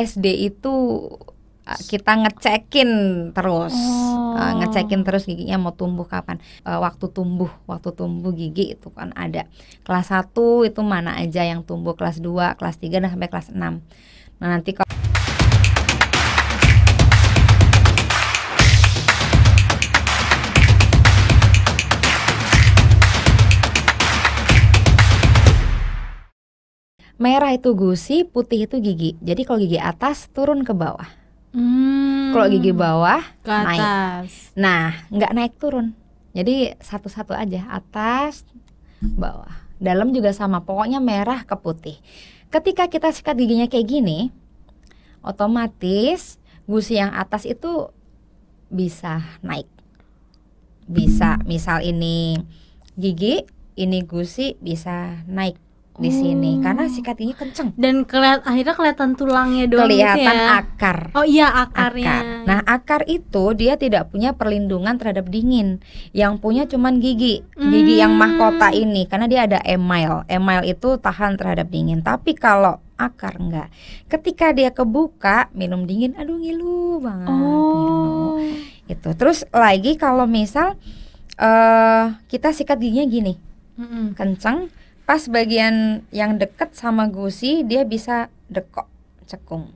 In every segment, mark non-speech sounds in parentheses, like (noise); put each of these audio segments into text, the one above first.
SD itu ah, kita ngecekin terus oh. uh, ngecekin terus giginya mau tumbuh kapan uh, waktu tumbuh waktu tumbuh gigi itu kan ada kelas 1 itu mana aja yang tumbuh kelas 2 kelas 3 dan sampai kelas 6 nah nanti kalau Merah itu gusi, putih itu gigi. Jadi kalau gigi atas turun ke bawah. Hmm. Kalau gigi bawah ke atas. naik. Nah, nggak naik turun. Jadi satu-satu aja atas, bawah. Dalam juga sama, pokoknya merah ke putih. Ketika kita sikat giginya kayak gini, otomatis gusi yang atas itu bisa naik. Bisa, misal ini gigi, ini gusi bisa naik di sini oh. karena sikat gigi kenceng dan keliat, akhirnya kelihatan tulangnya doang gitu ya? kelihatan ya. akar oh iya akarnya akar. nah akar itu dia tidak punya perlindungan terhadap dingin yang punya cuman gigi gigi yang hmm. mahkota ini karena dia ada email email itu tahan terhadap dingin tapi kalau akar enggak ketika dia kebuka minum dingin aduh ngilu banget oh. ngilu itu terus lagi kalau misal uh, kita sikat giginya gini hmm. kenceng pas bagian yang deket sama gusi dia bisa dekok cekung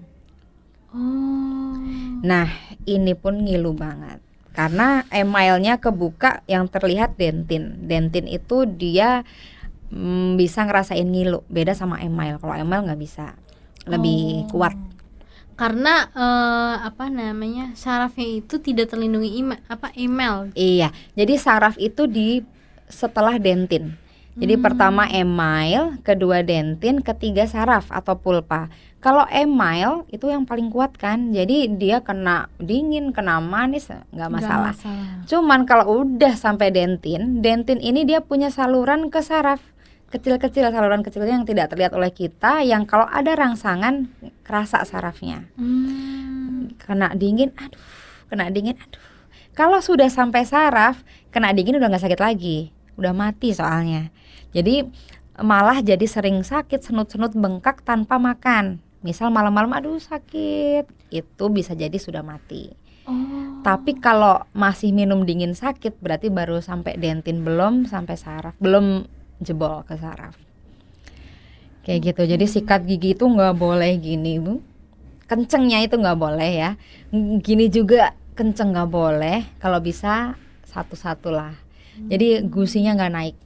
oh nah ini pun ngilu banget karena emailnya kebuka yang terlihat dentin dentin itu dia mm, bisa ngerasain ngilu beda sama email kalau email nggak bisa lebih oh. kuat karena uh, apa namanya sarafnya itu tidak terlindungi email apa email iya jadi saraf itu di setelah dentin jadi hmm. pertama email, kedua dentin, ketiga saraf atau pulpa. Kalau email itu yang paling kuat kan, jadi dia kena dingin, kena manis nggak masalah. masalah. Cuman kalau udah sampai dentin, dentin ini dia punya saluran ke saraf kecil-kecil saluran kecilnya yang tidak terlihat oleh kita yang kalau ada rangsangan kerasa sarafnya hmm. kena dingin aduh kena dingin aduh kalau sudah sampai saraf kena dingin udah nggak sakit lagi udah mati soalnya jadi malah jadi sering sakit senut-senut bengkak tanpa makan. Misal malam-malam aduh sakit, itu bisa jadi sudah mati. Oh. Tapi kalau masih minum dingin sakit berarti baru sampai dentin belum sampai saraf, belum jebol ke saraf. Kayak gitu. Jadi hmm. sikat gigi itu nggak boleh gini, Bu. Kencengnya itu nggak boleh ya. Gini juga kenceng nggak boleh. Kalau bisa satu-satulah. Jadi hmm. gusinya nggak naik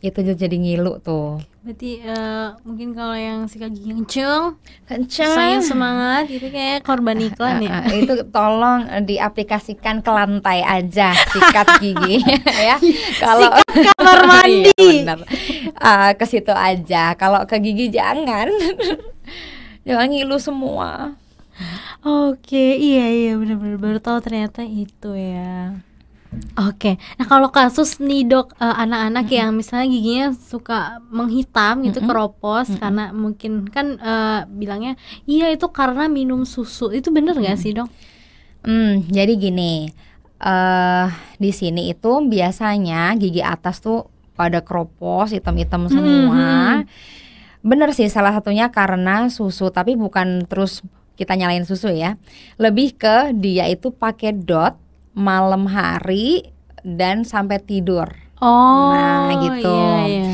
itu jadi ngilu tuh berarti uh, mungkin kalau yang si kaki kenceng kenceng saya semangat itu kayak korban ah, iklan uh, uh, ya ah. itu tolong eh, diaplikasikan ke lantai aja sikat gigi (laughs) ya kalau kamar (laughs) iya, mandi iya, uh, ke situ aja kalau ke gigi jangan (laughs) jangan ngilu semua oke okay, iya iya benar-benar baru tahu ternyata itu ya Oke, nah kalau kasus nih dok eh, anak-anak uh, mm -hmm. yang misalnya giginya suka menghitam gitu mm -hmm. keropos mm -hmm. karena mungkin kan uh, bilangnya iya itu karena minum susu itu bener nggak mm -hmm. sih dok? Hmm, jadi gini, uh, di sini itu biasanya gigi atas tuh pada keropos hitam-hitam semua. Mm -hmm. Bener sih salah satunya karena susu, tapi bukan terus kita nyalain susu ya. Lebih ke dia itu pakai dot malam hari dan sampai tidur. Oh, nah iya, gitu. Iya, iya.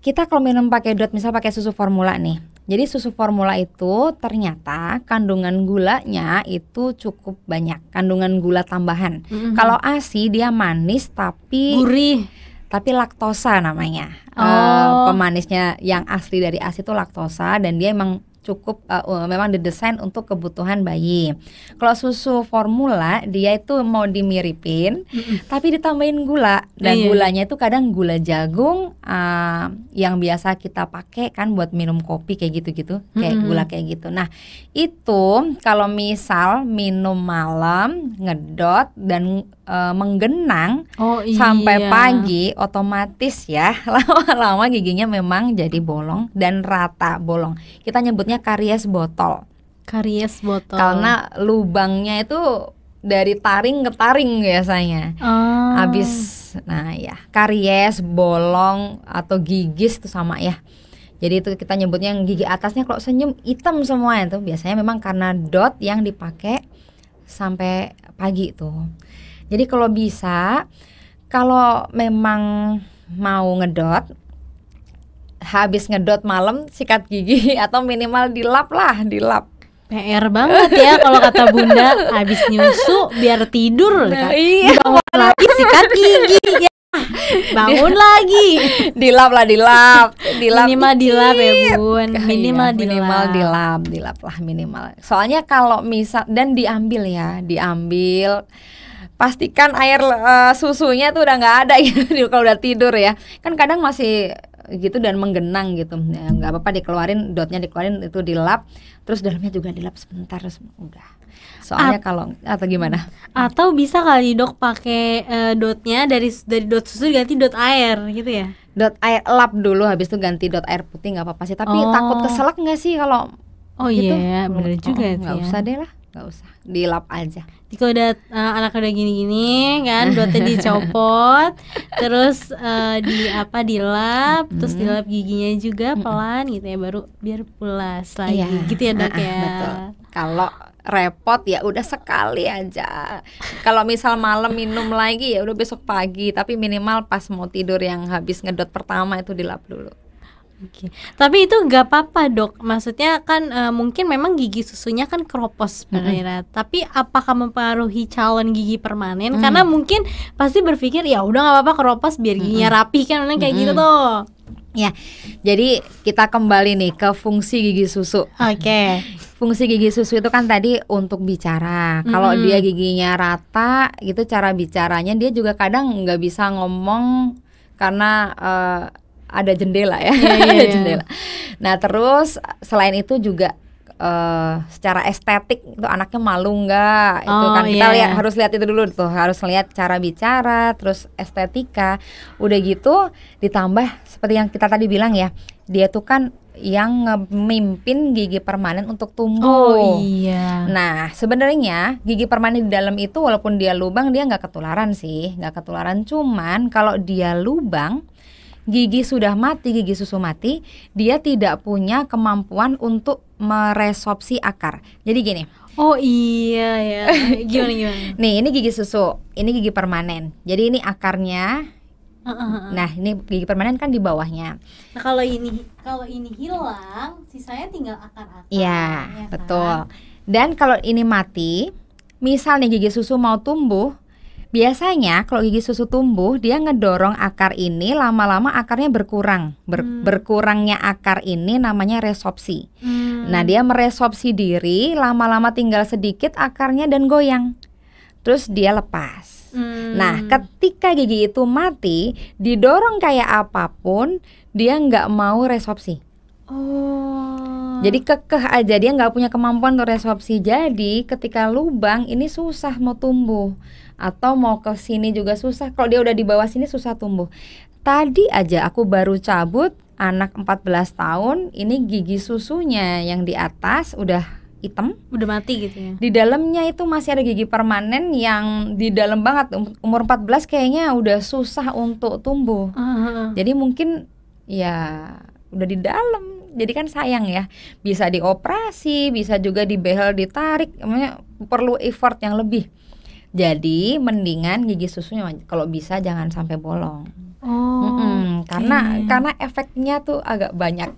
Kita kalau minum pakai dot, misal pakai susu formula nih. Jadi susu formula itu ternyata kandungan gulanya itu cukup banyak, kandungan gula tambahan. Mm -hmm. Kalau ASI dia manis tapi gurih tapi laktosa namanya. Oh. Uh, pemanisnya yang asli dari ASI itu laktosa dan dia emang cukup uh, memang didesain untuk kebutuhan bayi. Kalau susu formula dia itu mau dimiripin mm-hmm. tapi ditambahin gula dan yeah, gulanya itu kadang gula jagung uh, yang biasa kita pakai kan buat minum kopi kayak gitu-gitu, kayak mm-hmm. gula kayak gitu. Nah, itu kalau misal minum malam, ngedot dan uh, menggenang oh, iya. sampai pagi otomatis ya (laughs) lama-lama giginya memang jadi bolong dan rata bolong. Kita nyebutnya karies botol. Karies botol. Karena lubangnya itu dari taring ke taring biasanya. Oh. Habis nah ya, karies, bolong atau gigis itu sama ya. Jadi itu kita nyebutnya yang gigi atasnya kalau senyum hitam semua itu biasanya memang karena dot yang dipakai sampai pagi tuh. Jadi kalau bisa kalau memang mau ngedot habis ngedot malam sikat gigi (laughs) atau minimal dilap lah dilap PR banget ya kalau kata bunda habis nyusu biar tidur nah, iya, bangun lagi sikat gigi ya bangun lagi dilap lah dilap dilap minimal dilap ya bun iya, minimal iya, minimal dilap dilap lah minimal soalnya kalau misal dan diambil ya diambil pastikan air uh, susunya tuh udah nggak ada gitu (laughs) kalau udah tidur ya kan kadang masih gitu dan menggenang gitu ya apa-apa dikeluarin dotnya dikeluarin itu dilap terus dalamnya juga dilap sebentar terus udah soalnya kalau atau gimana atau bisa kali dok pakai uh, dotnya dari dari dot susu ganti dot air gitu ya dot air lap dulu habis itu ganti dot air putih nggak apa-apa sih tapi oh. takut keselak nggak sih kalau oh iya, gitu? yeah, benar juga oh, ya. usah deh lah nggak usah, dilap aja. Tika udah eh, uh, anak udah gini-gini kan, buatnya dicopot, (laughs) terus uh, di apa dilap, hmm. terus dilap giginya juga pelan gitu ya, baru biar pulas lagi iya. gitu ya dok ah, ah, ya. Kalau repot ya udah sekali aja. Kalau misal malam minum lagi ya udah besok pagi, tapi minimal pas mau tidur yang habis ngedot pertama itu dilap dulu. Oke. Tapi itu nggak apa-apa dok. Maksudnya kan e, mungkin memang gigi susunya kan keropos sebenarnya. Mm -hmm. Tapi apakah mempengaruhi calon gigi permanen? Mm -hmm. Karena mungkin pasti berpikir ya udah nggak apa-apa keropos biar giginya rapi kan, kayak mm -hmm. gitu tuh. Ya, jadi kita kembali nih ke fungsi gigi susu. Oke. Okay. (laughs) Fungsi gigi susu itu kan tadi untuk bicara. Mm. Kalau dia giginya rata, gitu cara bicaranya dia juga kadang nggak bisa ngomong karena uh, ada jendela ya, yeah, (laughs) yeah, ada iya, iya. jendela. Nah terus selain itu juga uh, secara estetik itu anaknya malu nggak? Oh, itu kan kita yeah. lihat iya. harus lihat itu dulu tuh, harus lihat cara bicara, terus estetika. Udah gitu ditambah seperti yang kita tadi bilang ya, dia tuh kan yang memimpin gigi permanen untuk tumbuh. Oh iya. Nah sebenarnya gigi permanen di dalam itu walaupun dia lubang dia nggak ketularan sih, nggak ketularan. Cuman kalau dia lubang gigi sudah mati, gigi susu mati, dia tidak punya kemampuan untuk meresopsi akar. Jadi gini. Oh iya ya. (laughs) Gimana gimana? Nih, ini gigi susu, ini gigi permanen. Jadi ini akarnya Nah, ini gigi permanen kan di bawahnya. Nah, kalau ini kalau ini hilang, sisanya tinggal akar-akar. Ya iya, ya betul. Dan kalau ini mati, misalnya gigi susu mau tumbuh, Biasanya kalau gigi susu tumbuh dia ngedorong akar ini lama-lama akarnya berkurang. Ber hmm. Berkurangnya akar ini namanya resopsi. Hmm. Nah, dia meresopsi diri, lama-lama tinggal sedikit akarnya dan goyang. Terus dia lepas. Hmm. Nah, ketika gigi itu mati, didorong kayak apapun, dia nggak mau resopsi. Oh. Jadi kekeh aja dia nggak punya kemampuan untuk resopsi. Jadi ketika lubang ini susah mau tumbuh atau mau ke sini juga susah. Kalau dia udah di bawah sini susah tumbuh. Tadi aja aku baru cabut anak 14 tahun, ini gigi susunya yang di atas udah hitam udah mati gitu ya di dalamnya itu masih ada gigi permanen yang di dalam banget um, umur 14 kayaknya udah susah untuk tumbuh uh ah. -huh. jadi mungkin ya udah di dalam jadi kan sayang ya bisa dioperasi bisa juga dibehel ditarik namanya perlu effort yang lebih jadi mendingan gigi susunya kalau bisa jangan sampai bolong. Oh. Mm -mm, okay. Karena karena efeknya tuh agak banyak.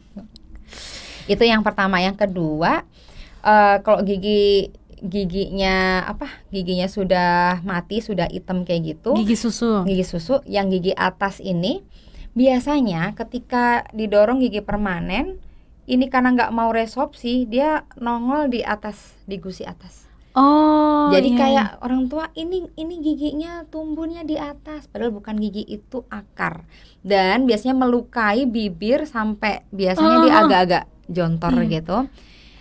Itu yang pertama, yang kedua uh, kalau gigi giginya apa giginya sudah mati sudah hitam kayak gitu gigi susu gigi susu yang gigi atas ini biasanya ketika didorong gigi permanen ini karena nggak mau resopsi dia nongol di atas di gusi atas Oh. Jadi iya, iya. kayak orang tua ini ini giginya tumbuhnya di atas padahal bukan gigi itu akar. Dan biasanya melukai bibir sampai biasanya oh. dia agak-agak jontor hmm. gitu.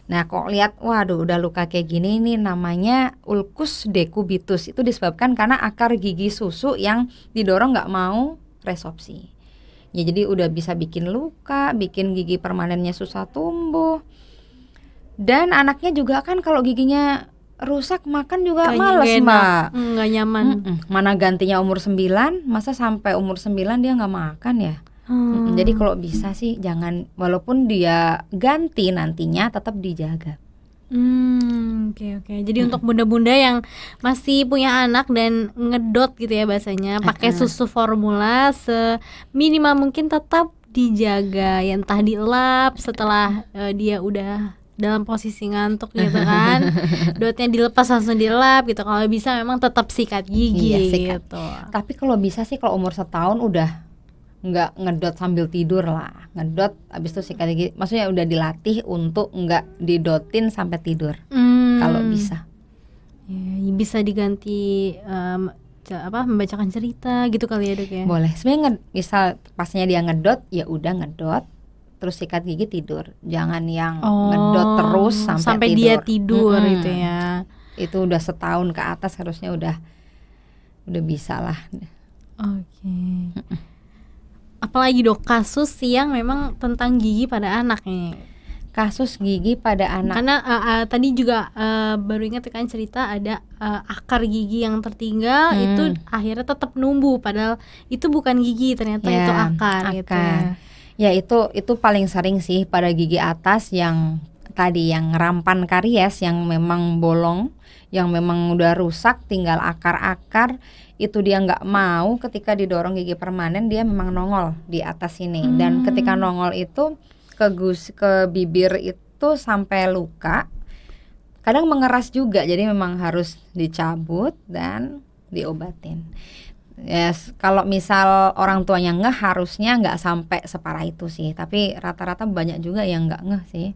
Nah, kok lihat waduh udah luka kayak gini ini namanya ulcus decubitus. Itu disebabkan karena akar gigi susu yang didorong nggak mau resopsi. Ya jadi udah bisa bikin luka, bikin gigi permanennya susah tumbuh. Dan anaknya juga kan kalau giginya rusak makan juga Kayaknya males enak. mbak mm, nggak nyaman mm -mm. mana gantinya umur 9 masa sampai umur 9 dia nggak makan ya Hmm. Jadi kalau bisa sih jangan walaupun dia ganti nantinya tetap dijaga. Hmm, oke okay, Okay. Jadi hmm. untuk bunda-bunda yang masih punya anak dan ngedot gitu ya bahasanya, pakai susu formula seminimal mungkin tetap dijaga yang entah dilap setelah uh, dia udah dalam posisi ngantuk gitu kan (laughs) dotnya dilepas langsung dilap gitu kalau bisa memang tetap sikat gigi iya, sikat. gitu tapi kalau bisa sih kalau umur setahun udah nggak ngedot sambil tidur lah ngedot abis itu sikat gigi maksudnya udah dilatih untuk nggak didotin sampai tidur hmm. kalau bisa ya, bisa diganti um, apa membacakan cerita gitu kali ya dok ya boleh sebenarnya misal pasnya dia ngedot ya udah ngedot terus sikat gigi tidur jangan yang oh, ngedot terus sampai, sampai tidur. dia tidur hmm, gitu ya itu udah setahun ke atas harusnya udah udah bisa lah oke okay. apalagi dok kasus yang memang tentang gigi pada anak nih kasus gigi pada anak karena uh, uh, tadi juga uh, baru ingat kan cerita ada uh, akar gigi yang tertinggal hmm. itu akhirnya tetap numbuh padahal itu bukan gigi ternyata yeah, itu akar, akar. gitu ya Ya itu itu paling sering sih pada gigi atas yang tadi yang rampan karies yang memang bolong, yang memang udah rusak, tinggal akar-akar itu dia nggak mau ketika didorong gigi permanen dia memang nongol di atas ini hmm. dan ketika nongol itu ke gus ke bibir itu sampai luka kadang mengeras juga jadi memang harus dicabut dan diobatin Yes, kalau misal orang tuanya ngeh harusnya nggak sampai separah itu sih. Tapi rata-rata banyak juga yang nggak ngeh sih.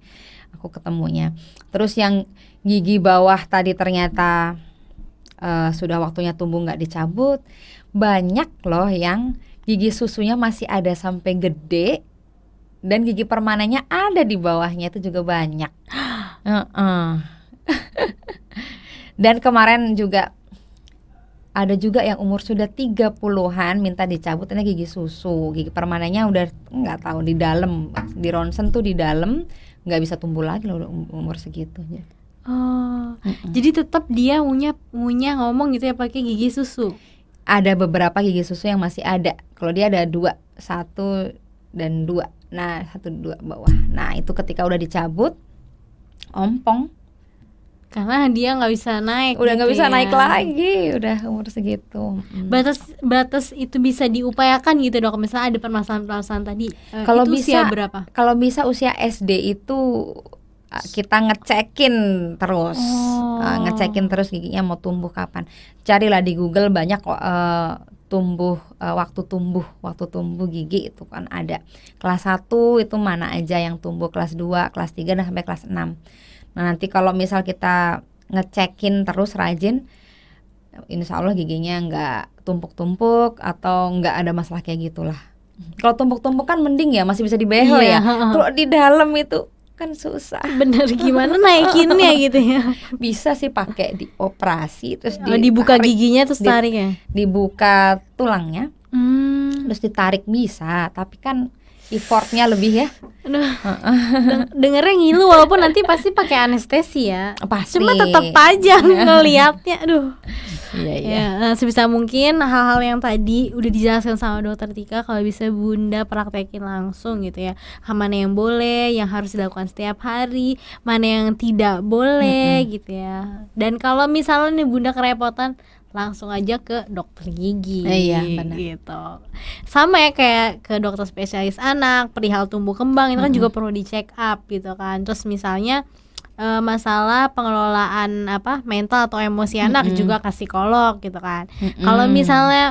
Aku ketemunya. Terus yang gigi bawah tadi ternyata uh, sudah waktunya tumbuh nggak dicabut. Banyak loh yang gigi susunya masih ada sampai gede dan gigi permanennya ada di bawahnya itu juga banyak. uh (gasps) -uh. (laughs) dan kemarin juga ada juga yang umur sudah 30-an minta dicabut ini gigi susu gigi permanennya udah nggak tahu di dalam di ronsen tuh di dalam nggak bisa tumbuh lagi loh um, umur segitunya oh mm hmm jadi tetap dia punya punya ngomong gitu ya pakai gigi susu ada beberapa gigi susu yang masih ada kalau dia ada dua satu dan dua nah satu dua bawah nah itu ketika udah dicabut ompong karena dia nggak bisa naik udah nggak gitu bisa ya. naik lagi udah umur segitu hmm. batas batas itu bisa diupayakan gitu dok misalnya ada permasalahan-permasalahan tadi eh, kalau bisa usia berapa kalau bisa usia SD itu kita ngecekin terus oh. ngecekin terus giginya mau tumbuh kapan carilah di Google banyak uh, tumbuh uh, waktu tumbuh waktu tumbuh gigi itu kan ada kelas 1 itu mana aja yang tumbuh kelas 2 kelas 3 dan sampai kelas 6 Nah nanti kalau misal kita ngecekin terus rajin, insya Allah giginya nggak tumpuk-tumpuk atau nggak ada masalah kayak gitulah. Kalau tumpuk-tumpuk kan mending ya masih bisa dibehel iya. ya. Kalau di dalam itu kan susah. Bener gimana naikinnya (laughs) gitu ya? Bisa sih pakai dioperasi terus oh, dibuka dibuka giginya terus tarik ya. Dibuka tulangnya. Hmm. Terus ditarik bisa, tapi kan effortnya lebih ya Nah, dengernya ngilu walaupun nanti pasti pakai anestesi ya. Pasti. Cuma tetap aja (laughs) iya. ngelihatnya, aduh. Iya, iya. Ya, eh, sebisa mungkin hal-hal yang tadi udah dijelaskan sama dokter Tika kalau bisa Bunda praktekin langsung gitu ya. Mana yang boleh, yang harus dilakukan setiap hari, mana yang tidak boleh mm -hmm. gitu ya. Dan kalau misalnya nih Bunda kerepotan langsung aja ke dokter gigi eh, iya, gitu sama ya kayak ke dokter spesialis anak perihal tumbuh kembang itu kan mm -hmm. juga perlu di check up gitu kan terus misalnya uh, masalah pengelolaan apa mental atau emosi mm -hmm. anak juga ke psikolog gitu kan. Mm -hmm. Kalau misalnya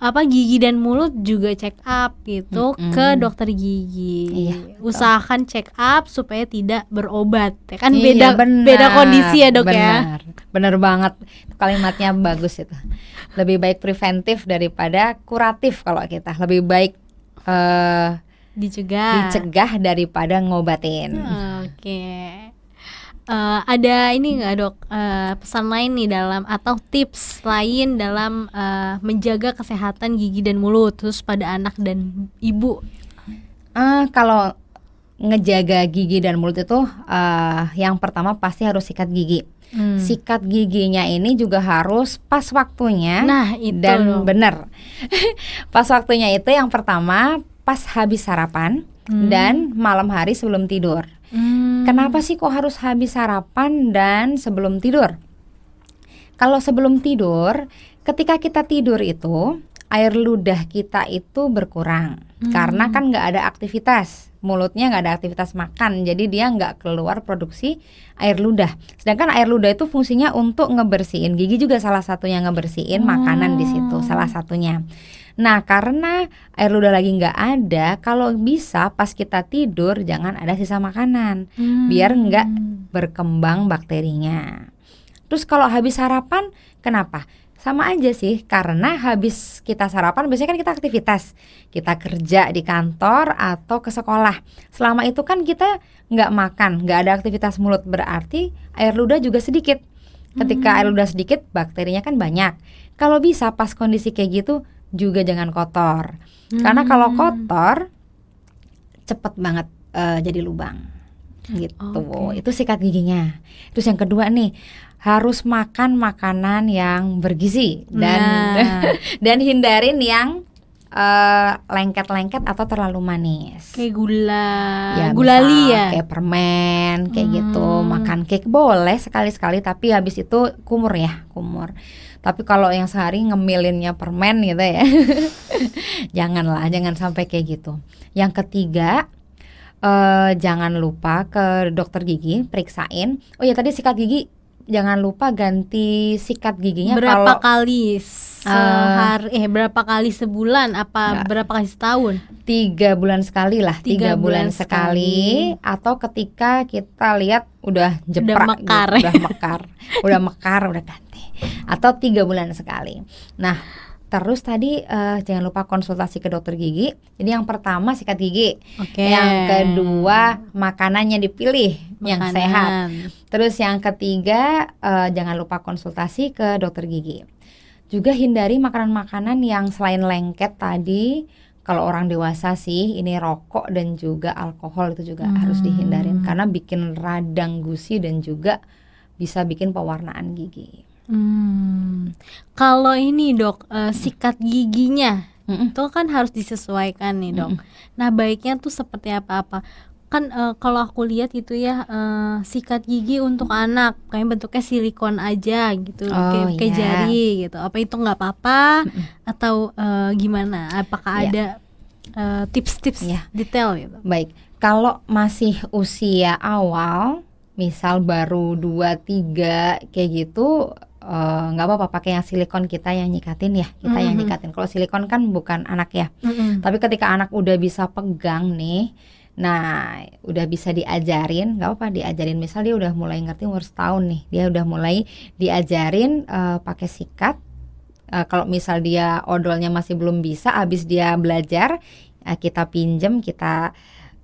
apa gigi dan mulut juga check up gitu mm -hmm. ke dokter gigi. Iya, Usahakan check up supaya tidak berobat. Ya kan iya, beda bener, beda kondisi ya, Dok bener. ya. Bener banget. Kalimatnya bagus itu. Lebih baik preventif daripada kuratif kalau kita. Lebih baik eh uh, dicegah dicegah daripada ngobatin. Oke. Okay. Uh, ada ini nggak dok uh, pesan lain nih dalam atau tips lain dalam uh, menjaga kesehatan gigi dan mulut terus pada anak dan ibu? Uh, kalau ngejaga gigi dan mulut itu uh, yang pertama pasti harus sikat gigi. Hmm. Sikat giginya ini juga harus pas waktunya nah, itu dan benar. (laughs) pas waktunya itu yang pertama pas habis sarapan hmm. dan malam hari sebelum tidur. Hmm. Kenapa sih kok harus habis sarapan dan sebelum tidur? Kalau sebelum tidur, ketika kita tidur itu air ludah kita itu berkurang hmm. karena kan nggak ada aktivitas mulutnya nggak ada aktivitas makan jadi dia nggak keluar produksi air ludah sedangkan air ludah itu fungsinya untuk ngebersihin gigi juga salah satunya ngebersihin hmm. makanan di situ hmm. salah satunya Nah, karena air ludah lagi nggak ada, kalau bisa pas kita tidur jangan ada sisa makanan, hmm. biar nggak berkembang bakterinya. Terus kalau habis sarapan, kenapa? Sama aja sih, karena habis kita sarapan biasanya kan kita aktivitas, kita kerja di kantor atau ke sekolah. Selama itu kan kita nggak makan, nggak ada aktivitas mulut berarti air ludah juga sedikit. Ketika hmm. air ludah sedikit, bakterinya kan banyak. Kalau bisa pas kondisi kayak gitu, juga jangan kotor. Hmm. Karena kalau hmm. kotor cepet banget uh, jadi lubang. Gitu. Okay. Itu sikat giginya. Terus yang kedua nih, harus makan makanan yang bergizi dan nah. (laughs) dan hindarin yang lengket eh, lengket-lengket atau terlalu manis. Kayak gula, ya, gula misal, ya. Kayak permen, kayak hmm. gitu. Makan cake boleh sekali-sekali tapi habis itu kumur ya, kumur. Tapi kalau yang sehari ngemilinnya permen gitu ya. (laughs) Janganlah, jangan sampai kayak gitu. Yang ketiga, uh, jangan lupa ke dokter gigi periksain. Oh ya tadi sikat gigi jangan lupa ganti sikat giginya berapa kalau, kali ah. sehari uh, eh berapa kali sebulan apa enggak. berapa kali setahun tiga bulan sekali lah tiga, tiga bulan, bulan sekali, sekali atau ketika kita lihat udah jeprak udah gitu, mekar gitu, udah mekar udah mekar udah ganti atau tiga bulan sekali nah Terus tadi uh, jangan lupa konsultasi ke dokter gigi. Jadi yang pertama sikat gigi, okay. yang kedua makanannya dipilih Makanan. yang sehat. Terus yang ketiga uh, jangan lupa konsultasi ke dokter gigi. Juga hindari makanan-makanan yang selain lengket tadi, kalau orang dewasa sih ini rokok dan juga alkohol itu juga hmm. harus dihindarin karena bikin radang gusi dan juga bisa bikin pewarnaan gigi. Hmm. Kalau ini dok uh, sikat giginya itu kan harus disesuaikan nih dok. Nah baiknya tuh seperti apa-apa? Kan uh, kalau aku lihat itu ya uh, sikat gigi untuk anak kayak bentuknya silikon aja gitu, oh, kayak, kayak iya. jari gitu. Apa itu nggak apa-apa? Atau uh, gimana? Apakah yeah. ada tips tips-tips yeah. detail gitu? Baik. Kalau masih usia awal, misal baru 2 3 kayak gitu Eh, nggak uh, apa-apa pakai yang silikon kita yang nyikatin ya kita mm-hmm. yang nyikatin kalau silikon kan bukan anak ya mm-hmm. tapi ketika anak udah bisa pegang nih nah udah bisa diajarin nggak apa-apa diajarin misal dia udah mulai ngerti umur setahun nih dia udah mulai diajarin uh, pakai sikat uh, kalau misal dia odolnya masih belum bisa abis dia belajar uh, kita pinjem kita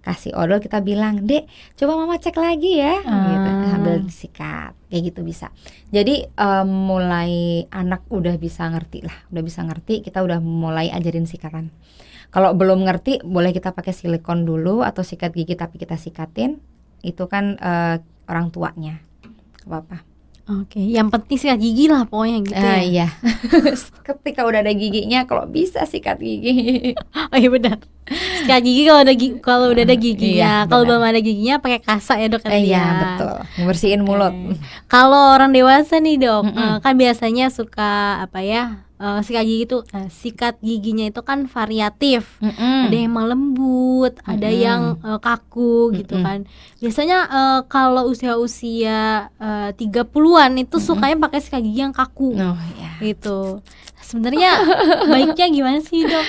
kasih odol kita bilang dek coba mama cek lagi ya hmm. gitu hamil hmm. sikat kayak gitu bisa jadi um, mulai anak udah bisa ngerti lah udah bisa ngerti kita udah mulai ajarin sikatan kalau belum ngerti boleh kita pakai silikon dulu atau sikat gigi tapi kita sikatin itu kan uh, orang tuanya apa apa Oke, okay. yang penting sikat gigi lah pokoknya gitu. Uh, ya? Iya. (laughs) Ketika udah ada giginya, kalau bisa sikat gigi. (laughs) oh iya benar. Sikat gigi kalau ada gigi, kalau udah ada hmm, gigi ya. Iya, kalau belum ada giginya pakai kasa ya dok. Uh, iya ya. betul. Bersihin mulut. Okay. Kalau orang dewasa nih dok, mm -mm. kan biasanya suka apa ya? uh, sikat gigi itu uh, sikat giginya itu kan variatif mm -hmm. ada yang melembut mm -hmm. ada yang uh, kaku mm -hmm. gitu kan biasanya uh, kalau usia-usia tiga puluhan itu mm -hmm. sukanya pakai sikat gigi yang kaku oh, yeah. gitu sebenarnya (laughs) baiknya gimana sih dok?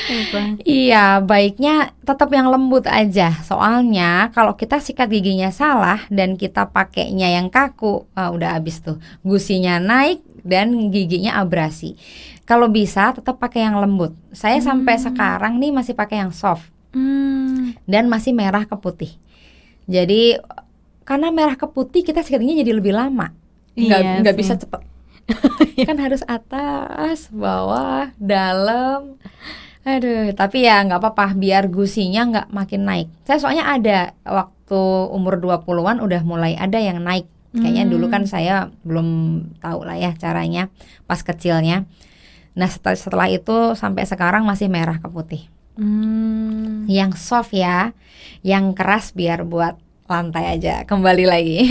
iya baiknya tetap yang lembut aja soalnya kalau kita sikat giginya salah dan kita pakainya yang kaku ah, udah habis tuh gusinya naik dan giginya abrasi kalau bisa tetap pakai yang lembut. Saya hmm. sampai sekarang nih masih pakai yang soft hmm. dan masih merah ke putih. Jadi karena merah ke putih kita sekitarnya jadi lebih lama, nggak iya nggak bisa cepat. (laughs) kan harus atas, bawah, dalam. Aduh, tapi ya nggak apa-apa biar gusinya nggak makin naik. Saya soalnya ada waktu umur 20-an udah mulai ada yang naik. Kayaknya hmm. dulu kan saya belum tahu lah ya caranya pas kecilnya Nah setelah, setelah itu sampai sekarang masih merah ke putih. Hmm. Yang soft ya, yang keras biar buat lantai aja. Kembali lagi. (laughs)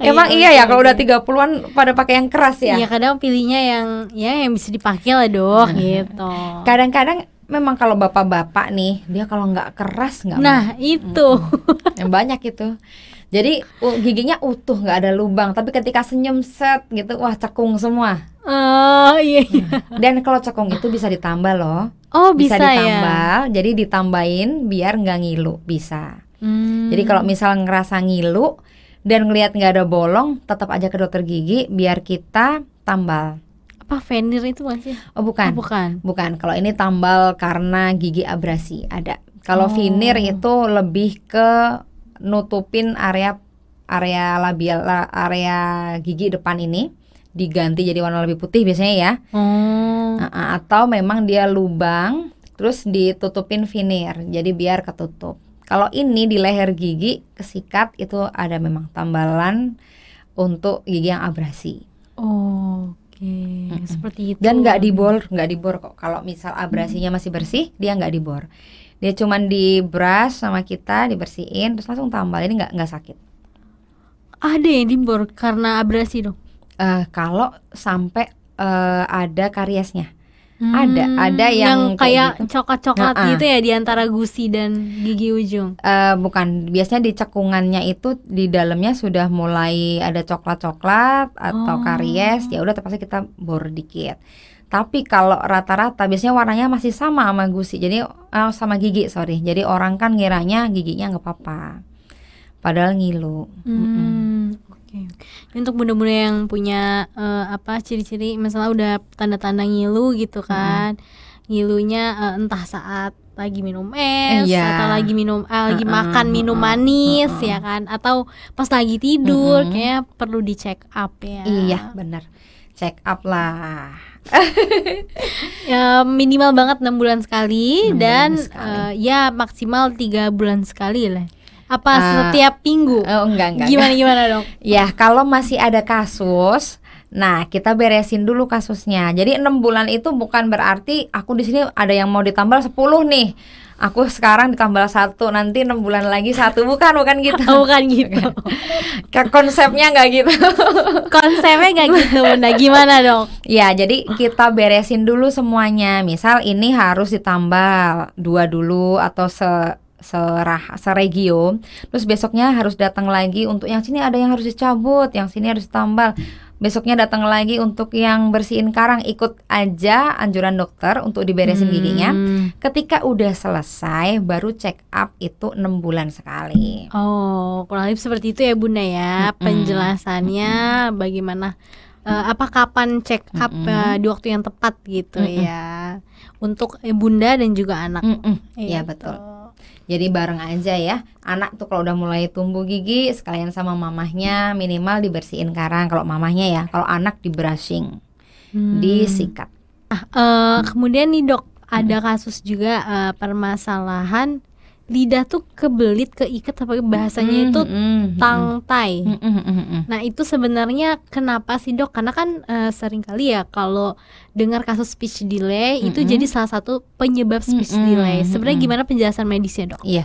Emang iya, iya, ya kalau udah 30-an iya. pada pakai yang keras ya? Iya, kadang pilihnya yang ya yang bisa dipakai lah, Dok, nah, gitu. Kadang-kadang memang kalau bapak-bapak nih, dia kalau nggak keras nggak Nah, mau. itu. Hmm. Yang banyak itu. Jadi giginya utuh nggak ada lubang, tapi ketika senyum set gitu, wah cekung semua. Oh iya. iya. Nah, dan kalau cekung itu bisa ditambah loh. Oh bisa, bisa ditambah. Ya? Jadi ditambahin biar nggak ngilu bisa. Hmm. Jadi kalau hmm. misal ngerasa ngilu dan ngelihat nggak ada bolong, tetap aja ke dokter gigi biar kita tambal. Apa veneer itu masih? Oh bukan. Oh, bukan. Bukan. Kalau ini tambal karena gigi abrasi ada. Kalau oh. veneer itu lebih ke nutupin area area labial area gigi depan ini diganti jadi warna lebih putih biasanya ya hmm. Ah, ah, atau memang dia lubang terus ditutupin veneer jadi biar ketutup kalau ini di leher gigi kesikat itu ada memang tambalan untuk gigi yang abrasi oke okay. hmm. seperti itu dan nggak dibor nggak dibor kok kalau misal abrasinya masih bersih dia nggak dibor dia cuman di brush sama kita dibersihin terus langsung tambal ini nggak nggak sakit ada yang dibor karena abrasi dong uh, kalau sampai uh, ada kariesnya hmm, ada ada yang, yang kayak, kayak gitu. coklat-coklat nah, gitu ya di antara gusi dan gigi ujung uh, bukan biasanya di cekungannya itu di dalamnya sudah mulai ada coklat-coklat atau oh. karies ya udah terpaksa kita bor dikit tapi kalau rata-rata biasanya warnanya masih sama sama gusi, jadi oh, sama gigi sorry. Jadi orang kan ngiranya giginya nggak apa-apa, padahal ngilu. Hmm. Okay. Untuk bunda-bunda yang punya uh, apa ciri-ciri misalnya udah tanda-tanda ngilu gitu kan. Hmm. Ngilunya uh, entah saat lagi minum es iya. atau lagi minum eh, lagi uh, uh, makan minum manis uh, uh, ya kan atau pas lagi tidur uh, uh. kayaknya perlu dicek check up ya iya benar check up lah (laughs) ya, minimal banget enam bulan sekali 6 dan bulan sekali. Uh, ya maksimal tiga bulan sekali lah apa uh, setiap minggu oh, enggak enggak gimana enggak. gimana dong (laughs) ya kalau masih ada kasus Nah, kita beresin dulu kasusnya. Jadi enam bulan itu bukan berarti aku di sini ada yang mau ditambal 10 nih. Aku sekarang ditambal satu, nanti enam bulan lagi satu, bukan bukan (laughs) gitu. bukan gitu. Bukan. Konsepnya nggak gitu. (laughs) Konsepnya nggak gitu, Bunda. Gimana dong? Ya, jadi kita beresin dulu semuanya. Misal ini harus ditambal dua dulu atau se serah seregio terus besoknya harus datang lagi untuk yang sini ada yang harus dicabut yang sini harus ditambal Besoknya datang lagi untuk yang bersihin karang ikut aja anjuran dokter untuk diberesin hmm. giginya. Ketika udah selesai baru check up itu enam bulan sekali. Oh, kurang lebih seperti itu ya Bunda ya. Hmm. Penjelasannya hmm. bagaimana uh, apa kapan check up mm -hmm. uh, di waktu yang tepat gitu -hmm. ya untuk eh, bunda dan juga anak. Mm ya Iya, iya gitu. betul. Jadi bareng aja ya. Anak tuh kalau udah mulai tumbuh gigi sekalian sama mamahnya minimal dibersihin karang kalau mamahnya ya. Kalau anak di brushing. Hmm. Disikat. Nah, uh, kemudian nih Dok, ada kasus juga uh, permasalahan lidah tuh kebelit keikat apa bahasanya mm, itu mm, tangtai. Mm, mm, Nah itu sebenarnya kenapa sih dok? Karena kan uh, sering kali ya kalau dengar kasus speech delay mm, itu jadi salah satu penyebab speech mm, delay. Sebenarnya mm, gimana penjelasan medisnya dok? Iya.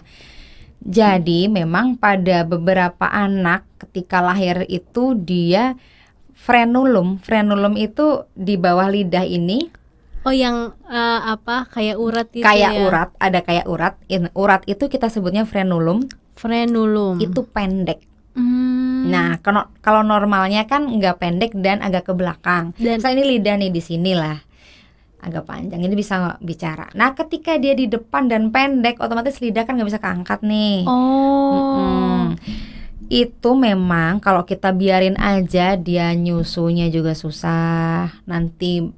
Jadi memang pada beberapa anak ketika lahir itu dia frenulum. Frenulum itu di bawah lidah ini Oh yang uh, apa kayak urat itu Kayak ya? urat, ada kayak urat. In, urat itu kita sebutnya frenulum. Frenulum. Itu pendek. Hmm. Nah, kalau kalau normalnya kan nggak pendek dan agak ke belakang. Dan Misal ini lidah nih di sini lah agak panjang ini bisa bicara. Nah, ketika dia di depan dan pendek, otomatis lidah kan nggak bisa keangkat nih. Oh. Mm-mm. Itu memang kalau kita biarin aja dia nyusunya juga susah. Nanti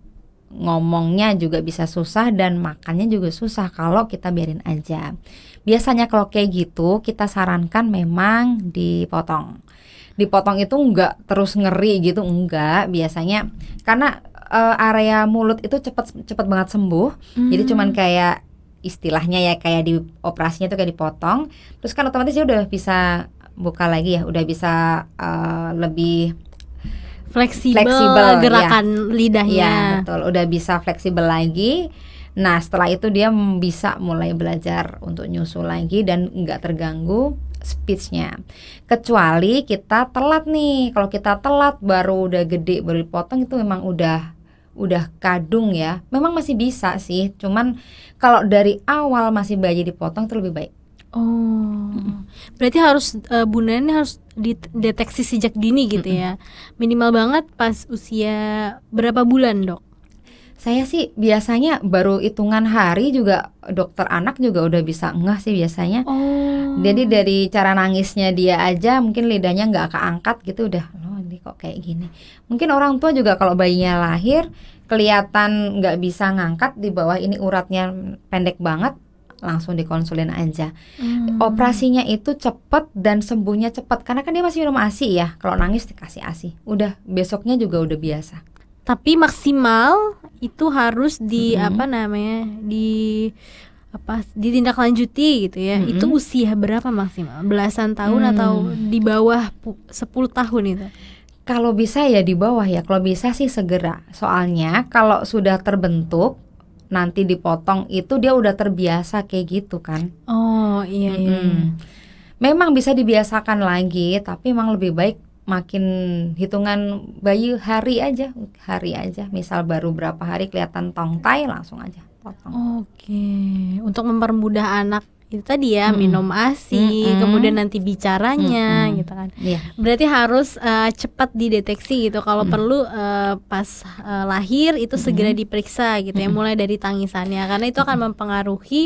ngomongnya juga bisa susah dan makannya juga susah kalau kita biarin aja. Biasanya kalau kayak gitu kita sarankan memang dipotong. Dipotong itu enggak terus ngeri gitu, enggak. Biasanya karena uh, area mulut itu cepat cepat banget sembuh. Hmm. Jadi cuman kayak istilahnya ya kayak di operasinya itu kayak dipotong. Terus kan otomatis ya udah bisa buka lagi ya, udah bisa uh, lebih fleksibel, fleksibel iya. gerakan ya. lidahnya. Ya, betul. Udah bisa fleksibel lagi. Nah, setelah itu dia bisa mulai belajar untuk nyusul lagi dan nggak terganggu speechnya. Kecuali kita telat nih. Kalau kita telat baru udah gede baru dipotong itu memang udah udah kadung ya. Memang masih bisa sih, cuman kalau dari awal masih bayi dipotong itu lebih baik. Oh, mm berarti harus uh, ini harus dideteksi sejak dini gitu mm -mm. ya, minimal banget pas usia berapa bulan dok? Saya sih biasanya baru hitungan hari juga dokter anak juga udah bisa ngeh sih biasanya. Oh. Jadi dari cara nangisnya dia aja mungkin lidahnya nggak keangkat gitu udah loh ini kok kayak gini. Mungkin orang tua juga kalau bayinya lahir kelihatan nggak bisa ngangkat di bawah ini uratnya pendek banget langsung dikonsulin aja. Hmm. Operasinya itu cepet dan sembuhnya cepet karena kan dia masih minum ASI ya. Kalau nangis dikasih ASI. Udah besoknya juga udah biasa. Tapi maksimal itu harus di hmm. apa namanya? di apa ditindaklanjuti gitu ya. Hmm. Itu usia berapa maksimal? Belasan tahun hmm. atau di bawah 10 tahun itu? Kalau bisa ya di bawah ya. Kalau bisa sih segera. Soalnya kalau sudah terbentuk nanti dipotong itu dia udah terbiasa kayak gitu kan. Oh iya. Mm -hmm. Memang bisa dibiasakan lagi, tapi emang lebih baik makin hitungan bayi hari aja, hari aja. Misal baru berapa hari kelihatan tongtai langsung aja potong. Oke, okay. untuk mempermudah anak itu tadi ya hmm. minum asi hmm, hmm. kemudian nanti bicaranya hmm. hmm. gitu kan yeah. berarti harus uh, cepat dideteksi gitu kalau hmm. perlu uh, pas uh, lahir itu hmm. segera diperiksa gitu ya, hmm. ya mulai dari tangisannya karena itu akan hmm. mempengaruhi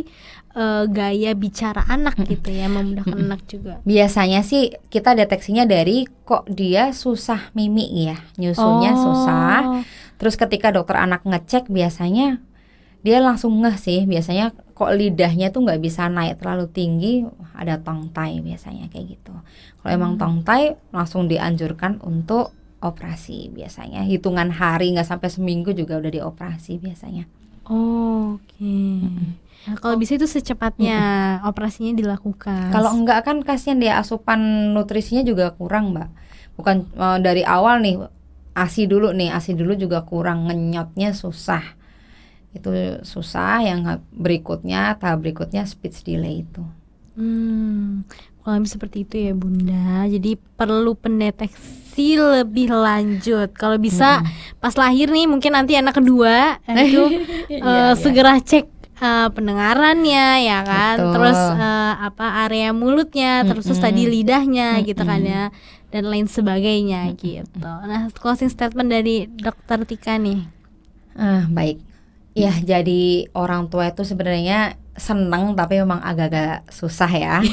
uh, gaya bicara anak gitu ya memudahkan hmm. anak juga biasanya sih kita deteksinya dari kok dia susah mimik ya nyusunya oh. susah terus ketika dokter anak ngecek biasanya dia langsung ngeh sih biasanya kok lidahnya tuh nggak bisa naik terlalu tinggi ada tongtai biasanya kayak gitu kalau hmm. emang tongtai langsung dianjurkan untuk operasi biasanya hitungan hari nggak sampai seminggu juga udah dioperasi biasanya oh, oke okay. hmm. Nah, kalau bisa itu secepatnya hmm. operasinya dilakukan kalau enggak kan kasihan dia asupan nutrisinya juga kurang mbak bukan uh, dari awal nih asi dulu nih asi dulu juga kurang ngenyotnya susah itu susah yang berikutnya tahap berikutnya speech delay itu hmm kalau seperti itu ya bunda jadi perlu pendeteksi lebih lanjut kalau bisa hmm. pas lahir nih mungkin nanti anak kedua (laughs) itu uh, iya, segera cek uh, pendengarannya ya kan Betul. terus uh, apa area mulutnya -hmm. terus tadi lidahnya mm -hmm. gitu kan ya dan lain sebagainya -hmm. gitu nah closing statement dari dokter Tika nih uh, baik Iya, jadi orang tua itu sebenarnya seneng tapi memang agak-agak susah ya. (laughs)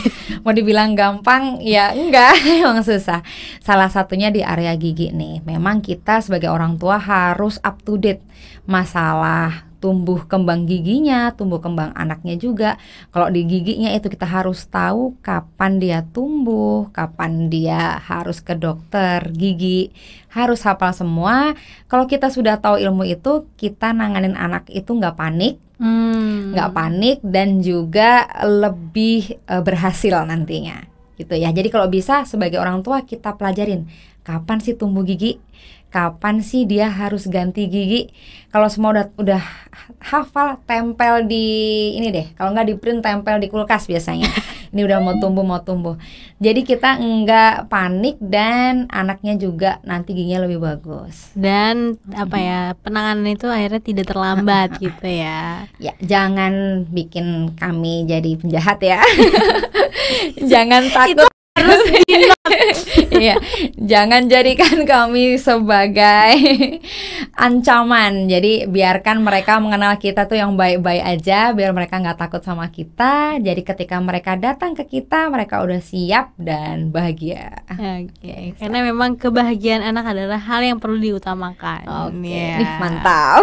Mau dibilang gampang ya enggak, memang (laughs) susah. Salah satunya di area gigi nih. Memang kita sebagai orang tua harus up to date masalah tumbuh kembang giginya, tumbuh kembang anaknya juga. Kalau di giginya itu kita harus tahu kapan dia tumbuh, kapan dia harus ke dokter gigi, harus hafal semua. Kalau kita sudah tahu ilmu itu, kita nanganin anak itu nggak panik, hmm. nggak hmm. panik dan juga lebih e, berhasil nantinya gitu ya. Jadi kalau bisa sebagai orang tua kita pelajarin kapan sih tumbuh gigi kapan sih dia harus ganti gigi kalau semua udah udah hafal tempel di ini deh kalau nggak di print tempel di kulkas biasanya (laughs) ini udah mau tumbuh mau tumbuh jadi kita nggak panik dan anaknya juga nanti giginya lebih bagus dan hmm. apa ya penanganan itu akhirnya tidak terlambat (laughs) gitu ya ya jangan bikin kami jadi penjahat ya (laughs) jangan takut itu harus (laughs) ya. Jangan jadikan (laughs) kami sebagai (laughs) ancaman. Jadi biarkan mereka mengenal kita tuh yang baik-baik aja, biar mereka nggak takut sama kita. Jadi ketika mereka datang ke kita, mereka udah siap dan bahagia. Oke. Okay. Gitu. Karena memang kebahagiaan anak adalah hal yang perlu diutamakan. Oke. Okay. Ya. Yeah. Mantap.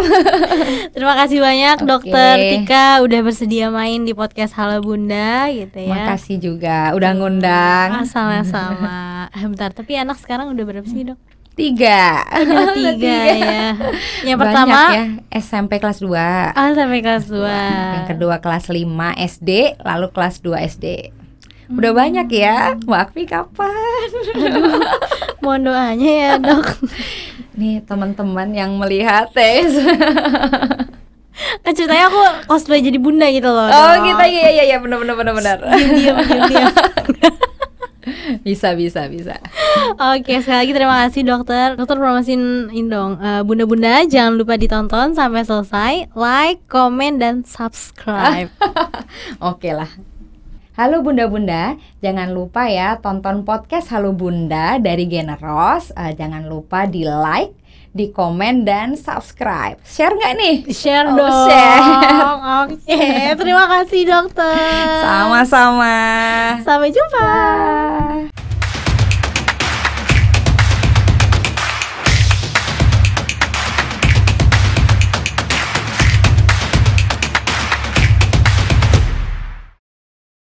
Terima kasih banyak okay. Dokter Tika udah bersedia main di podcast Halo Bunda gitu ya. Makasih juga udah ngundang. Ah, sama-sama. Bentar bentar tapi anak sekarang udah berapa sih dok tiga oh, (laughs) tiga, tiga ya yang pertama Banyak ya SMP kelas dua oh, ah, SMP kelas dua yang kedua kelas lima SD lalu kelas dua SD Udah hmm. banyak ya, Mbak kapan? Aduh, mohon doanya ya (laughs) dok Nih teman-teman yang melihat tes eh, Ceritanya aku cosplay jadi bunda gitu loh Oh dok. kita gitu. iya iya iya bener bener bener bener diam diam (laughs) (laughs) bisa bisa bisa oke sekali lagi terima kasih dokter dokter promosin ini dong uh, bunda-bunda jangan lupa ditonton sampai selesai like comment dan subscribe (laughs) oke lah Halo Bunda-Bunda, jangan lupa ya tonton podcast Halo Bunda dari Generos. Uh, eh, jangan lupa di like, di komen dan subscribe. Share nggak nih? Share oh, Share. (laughs) Oke, okay. terima kasih dokter. Sama-sama. Sampai jumpa. Bye.